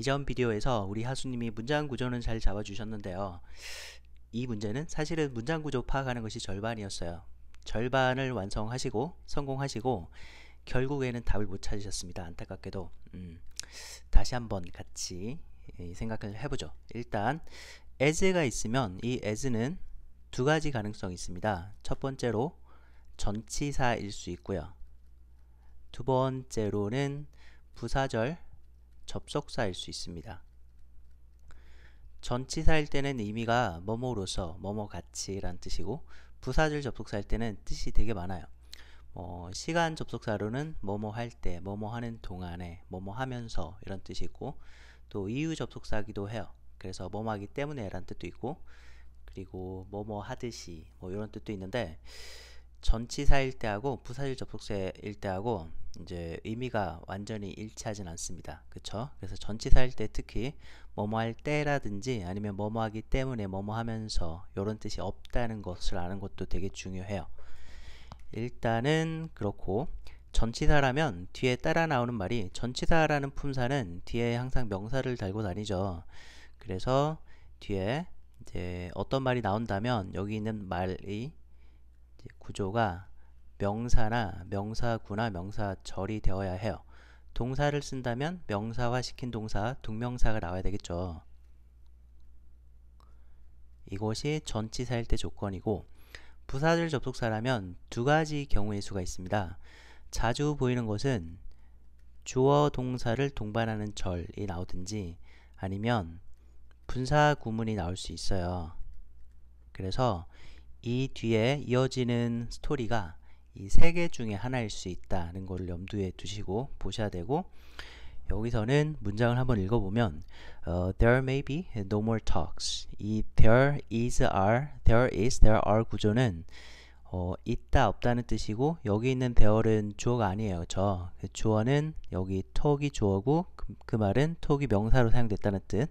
이전 비디오에서 우리 하수님이 문장 구조는 잘 잡아주셨는데요. 이 문제는 사실은 문장 구조 파악하는 것이 절반이었어요. 절반을 완성하시고 성공하시고 결국에는 답을 못 찾으셨습니다. 안타깝게도 음, 다시 한번 같이 생각을 해보죠. 일단 as가 있으면 이 as는 두 가지 가능성이 있습니다. 첫 번째로 전치사일 수 있고요. 두 번째로는 부사절 접속사일 수 있습니다. 전치사일 때는 의미가 뭐뭐로서 뭐뭐같이 란 뜻이고 부사절 접속사일 때는 뜻이 되게 많아요. 어, 시간 접속사로는 뭐뭐 할 때, 뭐뭐 하는 동안에, 뭐뭐 하면서 이런 뜻이 있고 또 이유 접속사기도 해요. 그래서 뭐뭐 하기 때문에 란 뜻도 있고 그리고 뭐뭐 하듯이 뭐 이런 뜻도 있는데 전치사일 때하고 부사절 접속사일 때하고 이제 의미가 완전히 일치하진 않습니다. 그쵸? 그래서 전치사일 때 특히 뭐뭐 할 때라든지 아니면 뭐뭐 하기 때문에 뭐뭐 하면서 이런 뜻이 없다는 것을 아는 것도 되게 중요해요. 일단은 그렇고 전치사라면 뒤에 따라 나오는 말이 전치사라는 품사는 뒤에 항상 명사를 달고 다니죠. 그래서 뒤에 이제 어떤 말이 나온다면 여기 있는 말이 구조가 명사나 명사구나 명사절이 되어야 해요. 동사를 쓴다면 명사화 시킨 동사, 동명사가 나와야 되겠죠. 이것이 전치사일 때 조건이고 부사절 접속사라면 두 가지 경우의 수가 있습니다. 자주 보이는 것은 주어 동사를 동반하는 절이 나오든지 아니면 분사 구문이 나올 수 있어요. 그래서 이 뒤에 이어지는 스토리가 이 세 개 중에 하나일 수 있다는 것을 염두에 두시고 보셔야 되고 여기서는 문장을 한번 읽어보면 uh, There may be no more talks 이 there is, are, there is, there are 구조는 어, 있다 없다는 뜻이고 여기 있는 there은 주어가 아니에요 저 그렇죠? 주어는 여기 talk이 주어고 그, 그 말은 talk이 명사로 사용됐다는 뜻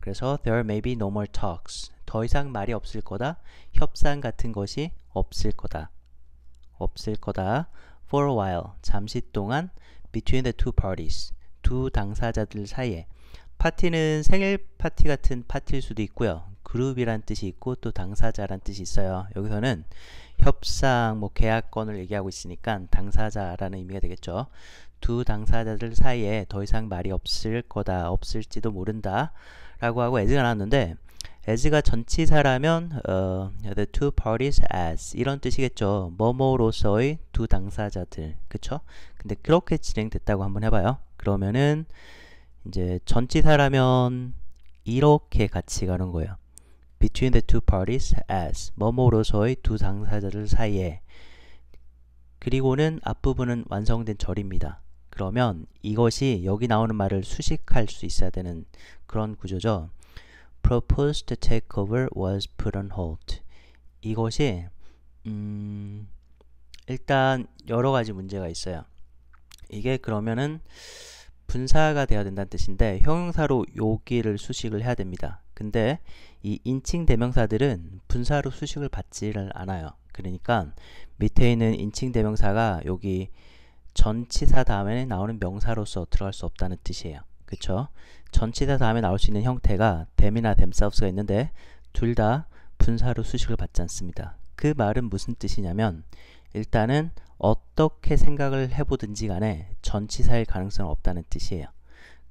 그래서 there may be no more talks 더 이상 말이 없을 거다. 협상 같은 것이 없을 거다. 없을 거다. For a while. 잠시 동안. Between the two parties. 두 당사자들 사이에. 파티는 생일 파티 같은 파티일 수도 있고요. 그룹이란 뜻이 있고 또 당사자란 뜻이 있어요. 여기서는 협상, 뭐 계약권을 얘기하고 있으니까 당사자라는 의미가 되겠죠. 두 당사자들 사이에 더 이상 말이 없을 거다, 없을지도 모른다 라고 하고 에즈가 나왔는데 as가 전치사라면 어, the two parties as 이런 뜻이겠죠. 뭐뭐로서의 두 당사자들. 그쵸? 근데 그렇게 진행됐다고 한번 해봐요. 그러면은 이제 전치사라면 이렇게 같이 가는 거예요. between the two parties as 뭐뭐로서의 두 당사자들 사이에 그리고는 앞부분은 완성된 절입니다. 그러면 이것이 여기 나오는 말을 수식할 수 있어야 되는 그런 구조죠. proposed takeover was put on hold. 이것이 음, 일단 여러 가지 문제가 있어요. 이게 그러면은 분사가 돼야 된다는 뜻인데 형용사로 요기를 수식을 해야 됩니다. 근데 이 인칭 대명사들은 분사로 수식을 받지를 않아요. 그러니까 밑에 있는 인칭 대명사가 여기 전치사 다음에 나오는 명사로서 들어갈 수 없다는 뜻이에요. 그쵸? 전치사 다음에 나올 수 있는 형태가 댐이나 댐사우스가 있는데 둘 다 분사로 수식을 받지 않습니다. 그 말은 무슨 뜻이냐면 일단은 어떻게 생각을 해보든지 간에 전치사일 가능성은 없다는 뜻이에요.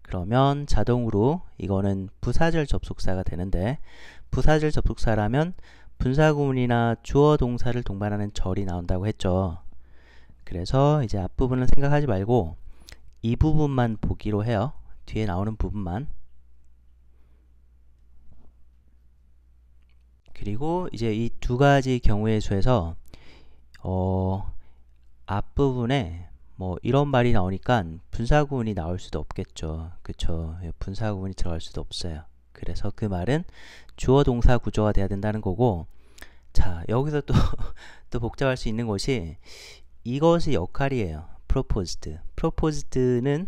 그러면 자동으로 이거는 부사절 접속사가 되는데 부사절 접속사라면 분사구문이나 주어 동사를 동반하는 절이 나온다고 했죠. 그래서 이제 앞부분을 생각하지 말고 이 부분만 보기로 해요. 뒤에 나오는 부분만 그리고 이제 이 두 가지 경우의 수에서 어, 앞부분에 뭐 이런 말이 나오니까 분사구문이 나올 수도 없겠죠. 그쵸. 예, 분사구문이 들어갈 수도 없어요. 그래서 그 말은 주어 동사 구조가 돼야 된다는 거고 자 여기서 또, 또 복잡할 수 있는 것이 이것의 역할이에요. proposed. proposed는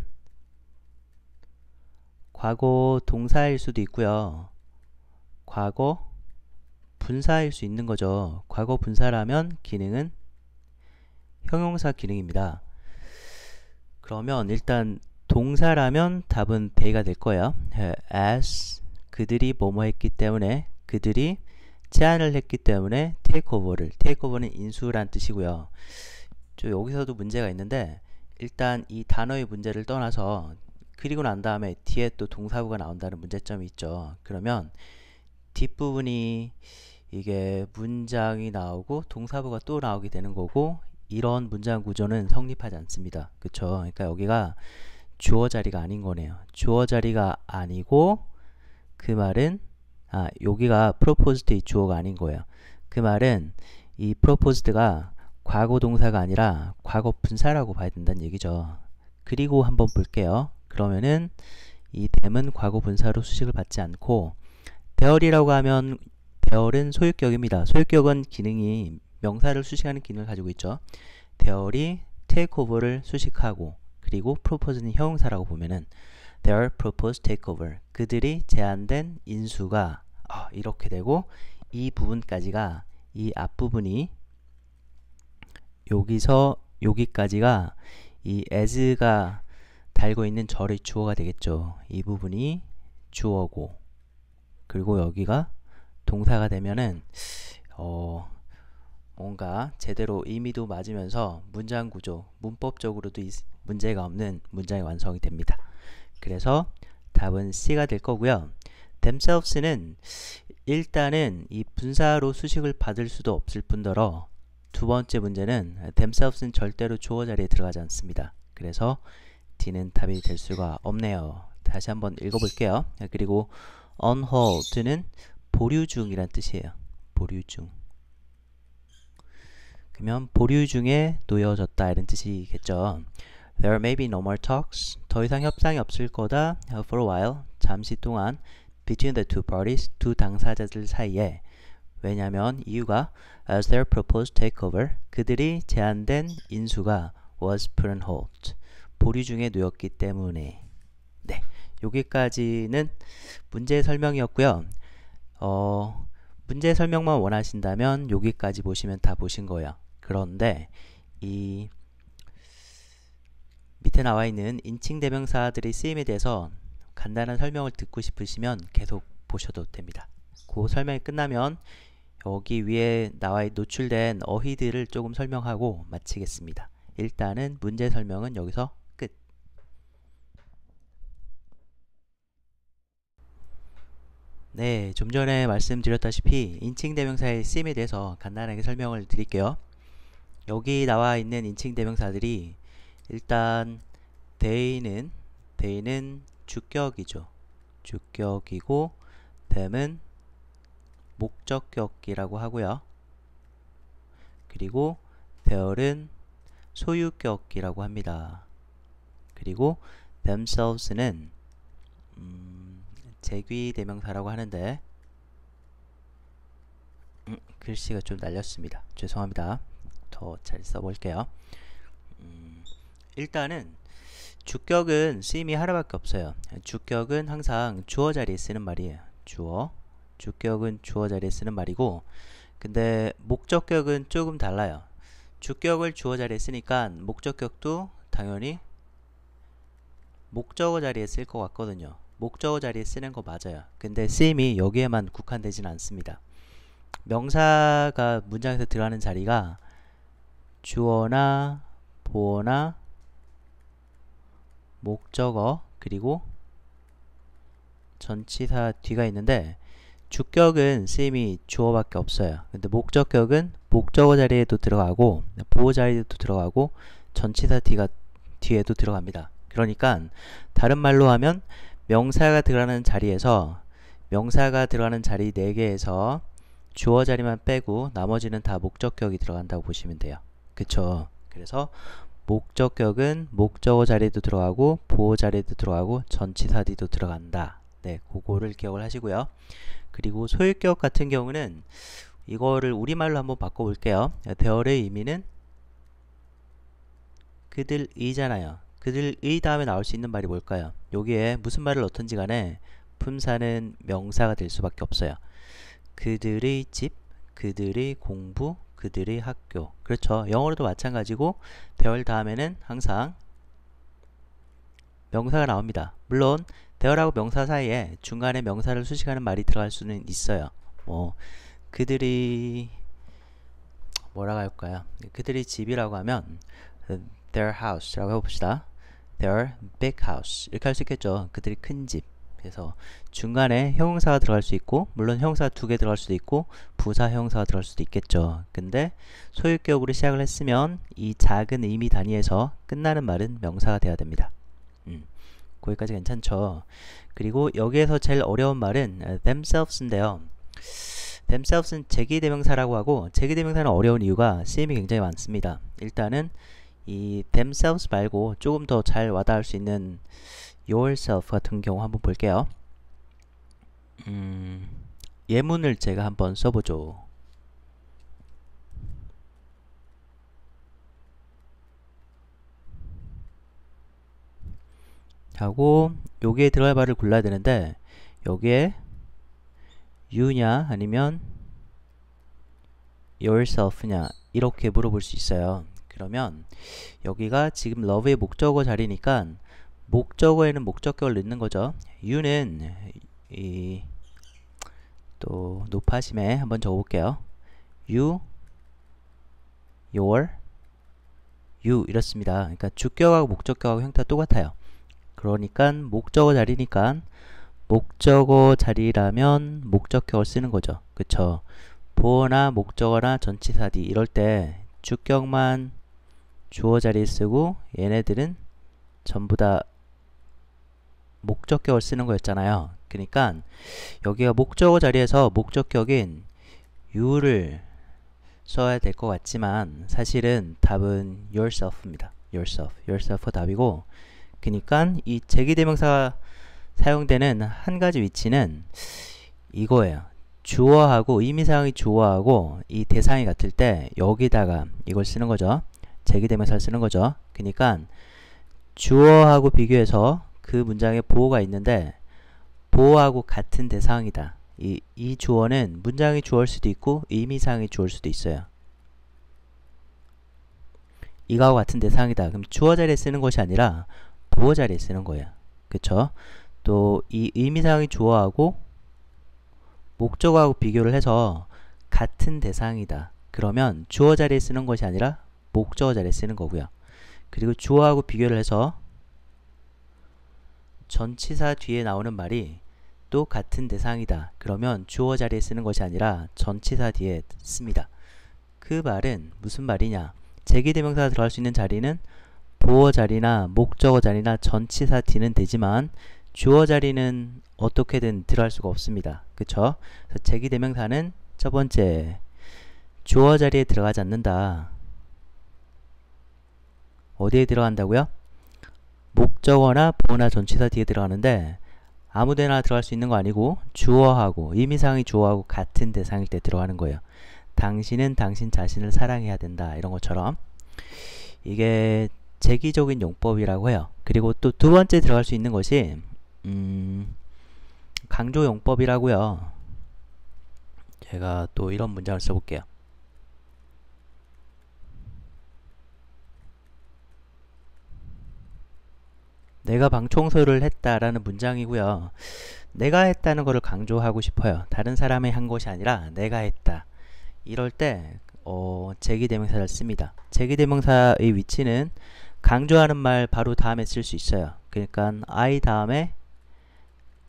과거 동사일 수도 있고요. 과거 분사일 수 있는 거죠. 과거 분사라면 기능은 형용사 기능입니다. 그러면 일단 동사라면 답은 배가 될 거예요. 예, as 그들이 뭐뭐 했기 때문에 그들이 제안을 했기 때문에 테이크오버를 테이크오버는 인수란 뜻이고요. 저 여기서도 문제가 있는데 일단 이 단어의 문제를 떠나서 그리고 난 다음에 뒤에 또 동사구가 나온다는 문제점이 있죠. 그러면 뒷부분이 이게 문장이 나오고 동사부가또 나오게 되는 거고 이런 문장 구조는 성립하지 않습니다. 그쵸? 그러니까 여기가 주어 자리가 아닌 거네요. 주어 자리가 아니고 그 말은 아 여기가 프로포즈드의 주어가 아닌 거예요. 그 말은 이 프로포즈드가 과거 동사가 아니라 과거 분사라고 봐야 된다는 얘기죠. 그리고 한번 볼게요. 그러면은 이 댐은 과거 분사로 수식을 받지 않고 대열이라고 하면 대열은 소유격입니다. 소유격은 기능이 명사를 수식하는 기능을 가지고 있죠. 대열이 takeover를 수식하고 그리고 propose는 형용사라고 보면은 their proposed takeover 그들이 제한된 인수가 어, 이렇게 되고 이 부분까지가 이 앞부분이 여기서 여기까지가 이 as가 달고 있는 절의 주어가 되겠죠. 이 부분이 주어고 그리고 여기가 동사가 되면은 어 뭔가 제대로 의미도 맞으면서 문장 구조, 문법적으로도 문제가 없는 문장이 완성이 됩니다. 그래서 답은 C가 될 거고요. themselves는 일단은 이 분사로 수식을 받을 수도 없을 뿐더러 두 번째 문제는 themselves는 절대로 주어 자리에 들어가지 않습니다. 그래서 D는 답이 될 수가 없네요. 다시 한번 읽어볼게요. 그리고 on hold는 보류 중이란 뜻이에요. 보류 중. 그러면 보류 중에 놓여졌다 이런 뜻이겠죠. There may be no more talks. 더 이상 협상이 없을 거다. For a while. 잠시 동안. Between the two parties. 두 당사자들 사이에. 왜냐하면 이유가 as their proposed takeover. 그들이 제안된 인수가 was put on hold. 보류 중에 놓였기 때문에 네 여기까지는 문제 설명이었고요 어 문제 설명만 원하신다면 여기까지 보시면 다 보신 거예요 그런데 이 밑에 나와 있는 인칭 대명사들의 쓰임에 대해서 간단한 설명을 듣고 싶으시면 계속 보셔도 됩니다 그 설명이 끝나면 여기 위에 나와 노출된 어휘들을 조금 설명하고 마치겠습니다. 일단은 문제 설명은 여기서 네, 좀 전에 말씀드렸다시피 인칭 대명사의 쓰임에 대해서 간단하게 설명을 드릴게요. 여기 나와 있는 인칭 대명사들이 일단 대이는 데이는 주격이죠. 주격이고 댐은 목적격이라고 하고요. 그리고 대열은 소유격이라고 합니다. 그리고 themselves는 음, 제귀 대명사라고 하는데 음, 글씨가 좀 날렸습니다. 죄송합니다. 더 잘 써볼게요. 음, 일단은 주격은 쓰임이 하나밖에 없어요. 주격은 항상 주어 자리에 쓰는 말이에요. 주어. 주격은 주어 자리에 쓰는 말이고 근데 목적격은 조금 달라요. 주격을 주어 자리에 쓰니까 목적격도 당연히 목적어 자리에 쓸 것 같거든요. 목적어 자리에 쓰는 거 맞아요. 근데 쓰임이 여기에만 국한되진 않습니다. 명사가 문장에서 들어가는 자리가 주어나 보어나 목적어 그리고 전치사 뒤가 있는데 주격은 쓰임이 주어밖에 없어요. 근데 목적격은 목적어 자리에도 들어가고 보호 자리에도 들어가고 전치사 뒤가 뒤에도 들어갑니다. 그러니까 다른 말로 하면 명사가 들어가는 자리에서 명사가 들어가는 자리 4개에서 주어 자리만 빼고 나머지는 다 목적격이 들어간다고 보시면 돼요. 그쵸? 그래서 목적격은 목적어 자리에도 들어가고 보호 자리에도 들어가고 전치사 뒤도 들어간다. 네, 그거를 기억을 하시고요. 그리고 소유격 같은 경우는 이거를 우리말로 한번 바꿔볼게요. 대어의 의미는 그들이잖아요. 그들의 다음에 나올 수 있는 말이 뭘까요? 여기에 무슨 말을 넣든지 간에 품사는 명사가 될 수밖에 없어요. 그들의 집, 그들의 공부, 그들의 학교. 그렇죠. 영어로도 마찬가지고 대별 다음에는 항상 명사가 나옵니다. 물론 대어라고 명사 사이에 중간에 명사를 수식하는 말이 들어갈 수는 있어요. 뭐 그들이 뭐라고 할까요? 그들이 집이라고 하면 음, their house라고 해봅시다. their big house 이렇게 할 수 있겠죠. 그들이 큰 집. 그래서 중간에 형용사가 들어갈 수 있고 물론 형용사 두 개 들어갈 수도 있고 부사 형사가 들어갈 수도 있겠죠. 근데 소유격으로 시작을 했으면 이 작은 의미 단위에서 끝나는 말은 명사가 돼야 됩니다. 음. 거기까지 괜찮죠. 그리고 여기에서 제일 어려운 말은 아, themselves인데요. themselves는 제기대명사라고 하고 제기대명사는 어려운 이유가 쓰임이 굉장히 많습니다. 일단은 이 themselves 말고 조금 더 잘 와닿을 수 있는 yourself 같은 경우 한번 볼게요. 음, 예문을 제가 한번 써보죠. 하고 여기에 들어갈 말을 골라야 되는데 여기에 you냐 아니면 yourself냐 이렇게 물어볼 수 있어요. 그러면 여기가 지금 love의 목적어 자리니까 목적어에는 목적격을 넣는 거죠. you는 이또 높아심에 한번 적어볼게요. you, your, you 이렇습니다. 그러니까 주격하고 목적격하고 형태가 똑같아요. 그러니까 목적어 자리니까 목적어 자리라면 목적격을 쓰는 거죠. 그쵸? 보어나 목적어나 전치사디 이럴 때 주격만 주어 자리에 쓰고 얘네들은 전부 다 목적격을 쓰는 거였잖아요. 그러니까 여기가 목적어 자리에서 목적격인 you를 써야 될 것 같지만 사실은 답은 yourself입니다. yourself, yourself 답이고 그러니까 이 제기대명사 가 사용되는 한 가지 위치는 이거예요. 주어하고 의미사항이 주어하고 이 대상이 같을 때 여기다가 이걸 쓰는 거죠. 제기되면서 쓰는 거죠. 그러니까 주어하고 비교해서 그 문장에 보호가 있는데 보호하고 같은 대상이다. 이, 이 주어는 문장이 주어일 수도 있고 의미상이 주어일 수도 있어요. 이거와 같은 대상이다. 그럼 주어 자리에 쓰는 것이 아니라 보호 자리에 쓰는 거예요. 그쵸? 또 이 의미상이 주어하고 목적하고 비교를 해서 같은 대상이다. 그러면 주어 자리에 쓰는 것이 아니라 목적어 자리에 쓰는 거고요. 그리고 주어하고 비교를 해서 전치사 뒤에 나오는 말이 또 같은 대상이다. 그러면 주어 자리에 쓰는 것이 아니라 전치사 뒤에 씁니다. 그 말은 무슨 말이냐? 제기대명사 들어갈 수 있는 자리는 보어 자리나 목적어 자리나 전치사 뒤는 되지만 주어 자리는 어떻게든 들어갈 수가 없습니다. 그쵸? 제기대명사는 첫 번째 주어 자리에 들어가지 않는다. 어디에 들어간다고요? 목적어나 보어나 전치사 뒤에 들어가는데 아무데나 들어갈 수 있는 거 아니고 주어하고 의미상이 주어하고 같은 대상일 때 들어가는 거예요. 당신은 당신 자신을 사랑해야 된다 이런 것처럼 이게 재기적인 용법이라고 해요. 그리고 또 두 번째 들어갈 수 있는 것이 음, 강조 용법이라고요. 제가 또 이런 문장을 써볼게요. 내가 방 청소를 했다라는 문장이고요. 내가 했다는 것을 강조하고 싶어요. 다른 사람이 한 것이 아니라 내가 했다. 이럴 때 어, 제기대명사를 씁니다. 제기대명사의 위치는 강조하는 말 바로 다음에 쓸 수 있어요. 그러니까 I 다음에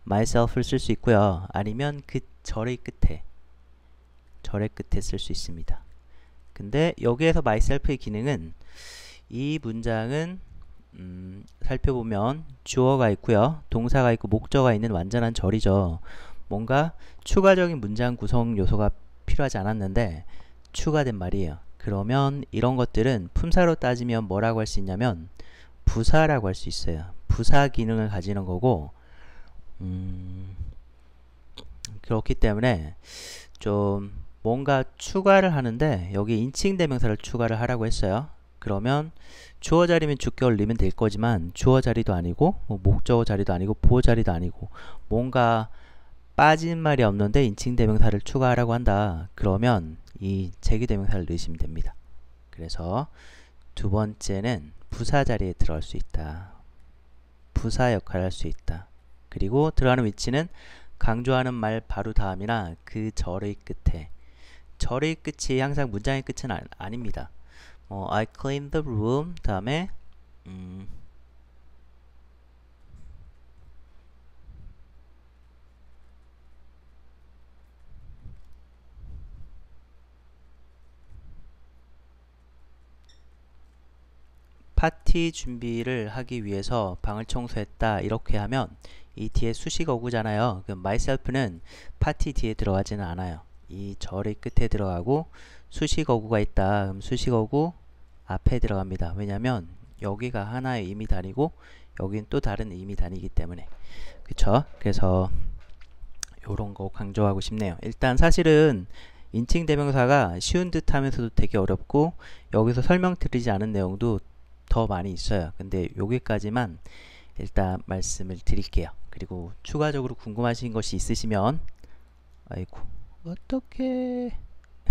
myself를 쓸 수 있고요. 아니면 그 절의 끝에 절의 끝에 쓸 수 있습니다. 근데 여기에서 myself의 기능은 이 문장은 음, 살펴보면 주어가 있고요. 동사가 있고 목적가 어 있는 완전한 절이죠. 뭔가 추가적인 문장 구성 요소가 필요하지 않았는데 추가된 말이에요. 그러면 이런 것들은 품사로 따지면 뭐라고 할 수 있냐면 부사라고 할 수 있어요. 부사 기능을 가지는 거고 음, 그렇기 때문에 좀 뭔가 추가를 하는데 여기 인칭 대명사를 추가를 하라고 했어요. 그러면 주어 자리면 주격 올리면 될 거지만 주어 자리도 아니고 뭐 목적어 자리도 아니고 보호 자리도 아니고 뭔가 빠진 말이 없는데 인칭 대명사를 추가하라고 한다. 그러면 이 제기 대명사를 넣으시면 됩니다. 그래서 두 번째는 부사 자리에 들어갈 수 있다. 부사 역할을 할 수 있다. 그리고 들어가는 위치는 강조하는 말 바로 다음이나 그 절의 끝에 절의 끝이 항상 문장의 끝은 아, 아닙니다. 어, I clean the room 다음에 음, 파티 준비를 하기 위해서 방을 청소했다 이렇게 하면 이 뒤에 수식어구잖아요. 그 myself는 파티 뒤에 들어가지는 않아요. 이 절의 끝에 들어가고 수식어구가 있다. 그럼 수식어구 앞에 들어갑니다. 왜냐면 여기가 하나의 의미 단위고 여긴 또 다른 의미 단위이기 때문에 그쵸? 그래서 이런거 강조하고 싶네요. 일단 사실은 인칭 대명사가 쉬운 듯 하면서도 되게 어렵고 여기서 설명드리지 않은 내용도 더 많이 있어요. 근데 여기까지만 일단 말씀을 드릴게요. 그리고 추가적으로 궁금하신 것이 있으시면 아이고 어떻게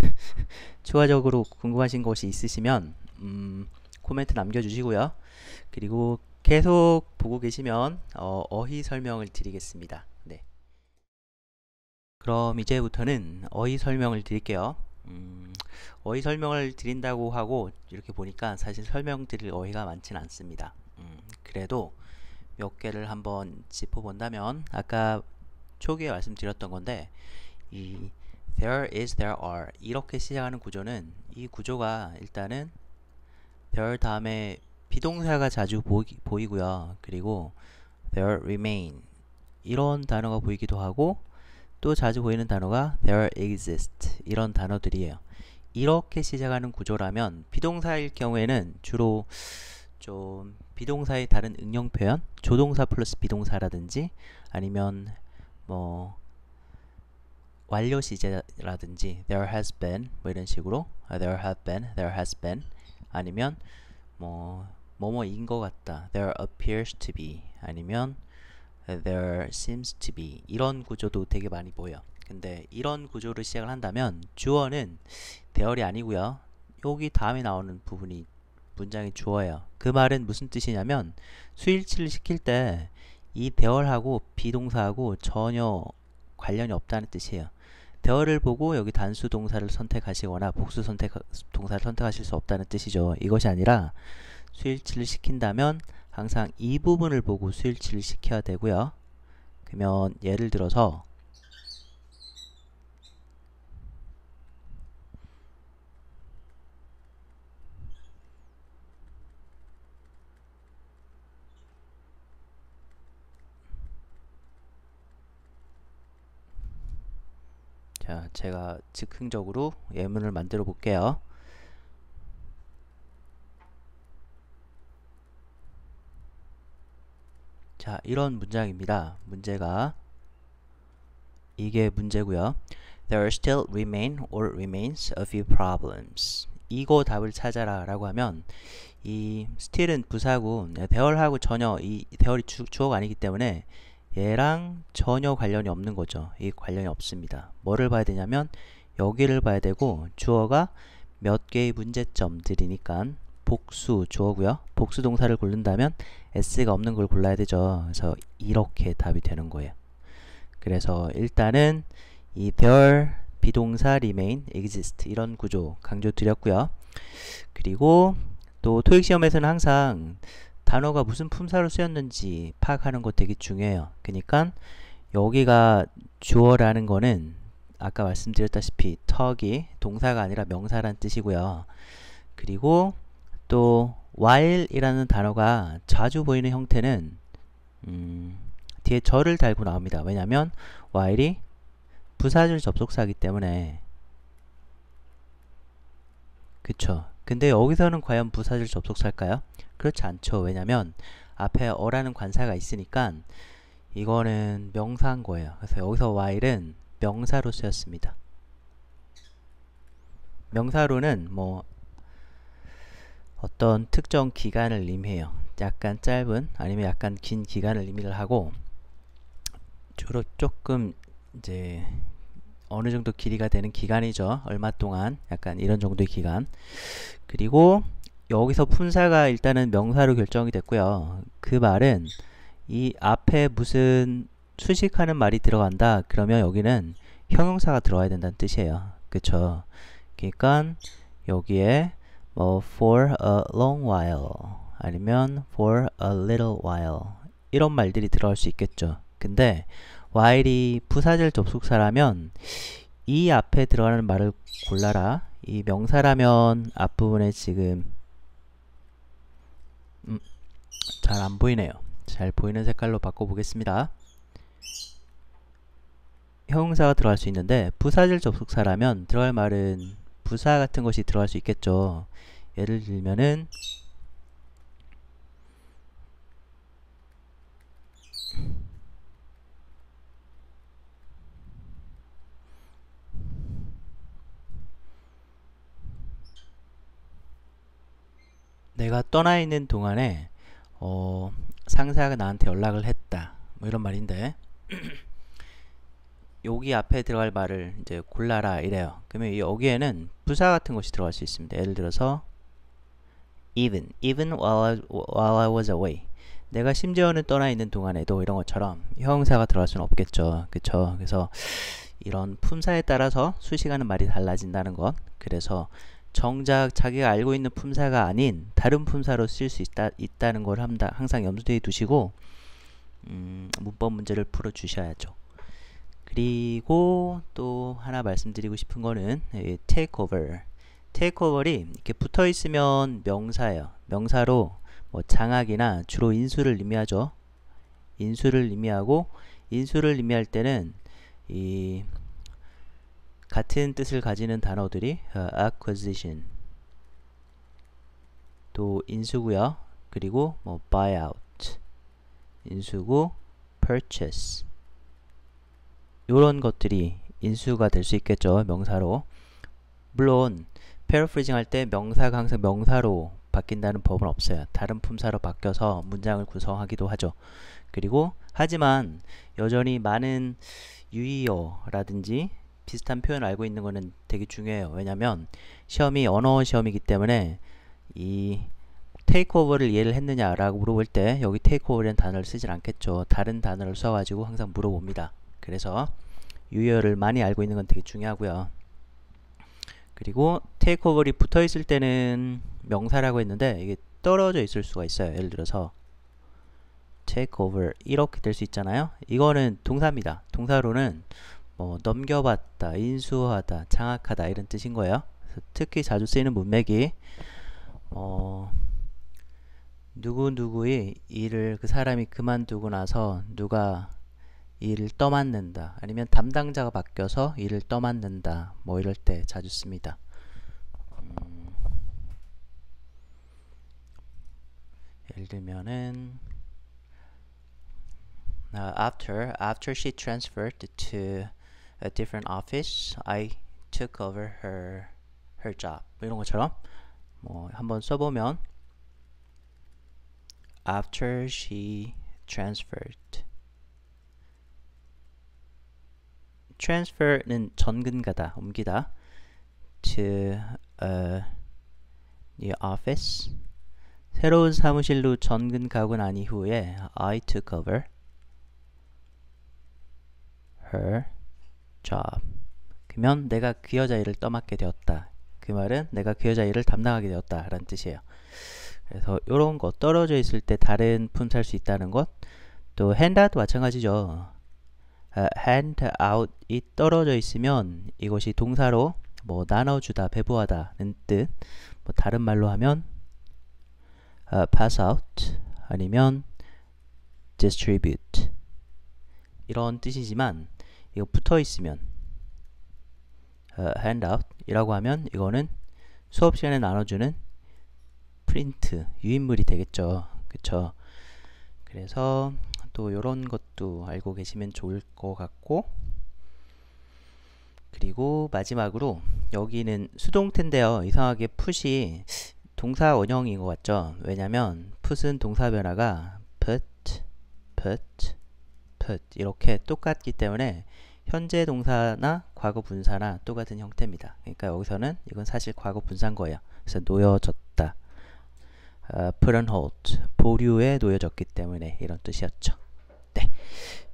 추가적으로 궁금하신 것이 있으시면 음, 코멘트 남겨주시고요. 그리고 계속 보고 계시면 어, 어휘 설명을 드리겠습니다. 네. 그럼 이제부터는 어휘 설명을 드릴게요. 음, 어휘 설명을 드린다고 하고 이렇게 보니까 사실 설명드릴 어휘가 많지는 않습니다. 음, 그래도 몇 개를 한번 짚어본다면 아까 초기에 말씀드렸던 건데 이 there is, there are 이렇게 시작하는 구조는 이 구조가 일단은 there 다음에 비동사가 자주 보이, 보이고요. 그리고 there remain 이런 단어가 보이기도 하고 또 자주 보이는 단어가 there exist 이런 단어들이에요. 이렇게 시작하는 구조라면 비동사일 경우에는 주로 좀 비동사의 다른 응용 표현, 조동사 플러스 비동사라든지 아니면 뭐 완료 시제라든지 there has been 뭐 이런 식으로 아, there have been, there has been 아니면 뭐 뭐뭐인 것 같다 there appears to be 아니면 there seems to be 이런 구조도 되게 많이 보여 근데 이런 구조를 시작을 한다면 주어는 대열이 아니고요 여기 다음에 나오는 부분이 문장이 주어예요 그 말은 무슨 뜻이냐면 수일치를 시킬 때 이 대열하고 비동사하고 전혀 관련이 없다는 뜻이에요 대어를 보고 여기 단수 동사를 선택하시거나 복수 선택 동사를 선택하실 수 없다는 뜻이죠. 이것이 아니라 수위치를 시킨다면 항상 이 부분을 보고 수위치를 시켜야 되고요. 그러면 예를 들어서 자, 제가 즉흥적으로 예문을 만들어 볼게요. 자, 이런 문장입니다. 문제가 이게 문제고요. There still remain or remains a few problems. 이거 답을 찾아라 라고 하면 이 still은 부사고 네, 대얼하고 전혀 이 대얼이 주, 주어가 아니기 때문에 얘랑 전혀 관련이 없는 거죠. 이 관련이 없습니다. 뭐를 봐야 되냐면 여기를 봐야 되고 주어가 몇 개의 문제점들이니까 복수 주어고요. 복수 동사를 고른다면 s가 없는 걸 골라야 되죠. 그래서 이렇게 답이 되는 거예요. 그래서 일단은 이 별, 비동사, remain, exist 이런 구조 강조 드렸고요. 그리고 또 토익 시험에서는 항상 단어가 무슨 품사로 쓰였는지 파악하는 것 되게 중요해요. 그러니까 여기가 주어라는 거는 아까 말씀드렸다시피 턱이 동사가 아니라 명사란 뜻이고요. 그리고 또 while이라는 단어가 자주 보이는 형태는 음, 뒤에 절을 달고 나옵니다. 왜냐하면 while이 부사절 접속사이기 때문에 그쵸 근데 여기서는 과연 부사절 접속사일까요? 그렇지 않죠. 왜냐면 앞에 어라는 관사가 있으니까 이거는 명사인 거예요. 그래서 여기서 while은 명사로 쓰였습니다. 명사로는 뭐 어떤 특정 기간을 의미해요. 약간 짧은 아니면 약간 긴 기간을 의미를 하고 주로 조금 이제 어느 정도 길이가 되는 기간이죠. 얼마 동안 약간 이런 정도의 기간. 그리고 여기서 품사가 일단은 명사로 결정이 됐고요. 그 말은 이 앞에 무슨 수식하는 말이 들어간다. 그러면 여기는 형용사가 들어와야 된다는 뜻이에요. 그쵸? 그니까 여기에 뭐 for a long while 아니면 for a little while 이런 말들이 들어갈 수 있겠죠. 근데 while이 부사절 접속사라면 이 앞에 들어가는 말을 골라라. 이 명사라면 앞부분에 지금 음, 잘 안 보이네요. 잘 보이는 색깔로 바꿔보겠습니다. 형용사가 들어갈 수 있는데 부사절 접속사라면 들어갈 말은 부사 같은 것이 들어갈 수 있겠죠. 예를 들면은 내가 떠나 있는 동안에 어, 상사가 나한테 연락을 했다. 뭐 이런 말인데 여기 앞에 들어갈 말을 이제 골라라 이래요. 그러면 여기에는 부사 같은 것이 들어갈 수 있습니다. 예를 들어서 even, even while I, while I was away. 내가 심지어는 떠나 있는 동안에도 이런 것처럼 형용사가 들어갈 수는 없겠죠. 그쵸? 그래서 이런 품사에 따라서 수식하는 말이 달라진다는 것. 그래서 정작 자기가 알고 있는 품사가 아닌 다른 품사로 쓸 수 있다, 있다는 걸 함다, 항상 염두에 두시고 음, 문법 문제를 풀어 주셔야죠. 그리고 또 하나 말씀드리고 싶은 거는 예, takeover. takeover이 이렇게 붙어 있으면 명사예요. 명사로 뭐 장악이나 주로 인수를 의미하죠. 인수를 의미하고 인수를 의미할 때는 이 같은 뜻을 가지는 단어들이 어, acquisition 또 인수구요 그리고 뭐 buyout 인수구 purchase 요런 것들이 인수가 될 수 있겠죠 명사로 물론 패러프리징 할 때 명사가 항상 명사로 바뀐다는 법은 없어요. 다른 품사로 바뀌어서 문장을 구성하기도 하죠. 그리고 하지만 여전히 많은 유의어라든지 비슷한 표현을 알고 있는 거는 되게 중요해요. 왜냐면 시험이 언어 시험이기 때문에 이 테이크오버를 이해를 했느냐라고 물어볼 때 여기 테이크오버라는 단어를 쓰진 않겠죠. 다른 단어를 써가지고 항상 물어봅니다. 그래서 유효를 많이 알고 있는 건 되게 중요하고요. 그리고 테이크오버리 붙어 있을 때는 명사라고 했는데 이게 떨어져 있을 수가 있어요. 예를 들어서 테이크오버 v 이렇게 될 수 있잖아요. 이거는 동사입니다. 동사로는 뭐 넘겨봤다, 인수하다, 장악하다 이런 뜻인 거예요. 특히 자주 쓰이는 문맥이 어, 누구누구의 일을 그 사람이 그만두고 나서 누가 일을 떠맡는다 아니면 담당자가 바뀌어서 일을 떠맡는다 뭐 이럴 때 자주 씁니다 음, 예를 들면은 uh, after after she transferred to a different office. I took over her her job. 뭐 이런 것처럼 뭐 한번 써보면 after she transferred. transfer는 전근가다, 옮기다. to a new office. 새로운 사무실로 전근 가고 난 이후에 I took over her job. 그러면 내가 그여자애를 떠맡게 되었다. 그 말은 내가 그여자애를 담당하게 되었다. 라는 뜻이에요. 그래서 이런 거 떨어져 있을 때 다른 품살수 있다는 것. 또 handout도 마찬가지죠. 아, handout이 떨어져 있으면 이것이 동사로 뭐 나눠주다, 배부하다는 뜻. 뭐 다른 말로 하면 아, pass out 아니면 distribute 이런 뜻이지만 이거 붙어 있으면 어, handout이라고 하면 이거는 수업 시간에 나눠주는 프린트 유인물이 되겠죠. 그쵸? 그래서 또 이런 것도 알고 계시면 좋을 것 같고 그리고 마지막으로 여기는 수동태인데요. 이상하게 풋이 동사 원형인 것 같죠? 왜냐면 풋은 동사 변화가 put, put, cut 이렇게 똑같기 때문에 현재 동사나 과거 분사나 똑같은 형태입니다. 그러니까 여기서는 이건 사실 과거 분사인 거예요. 그래서 놓여졌다. 어, put on hold, 보류에 놓여졌기 때문에 이런 뜻이었죠. 네,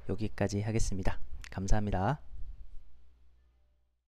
여기까지 하겠습니다. 감사합니다.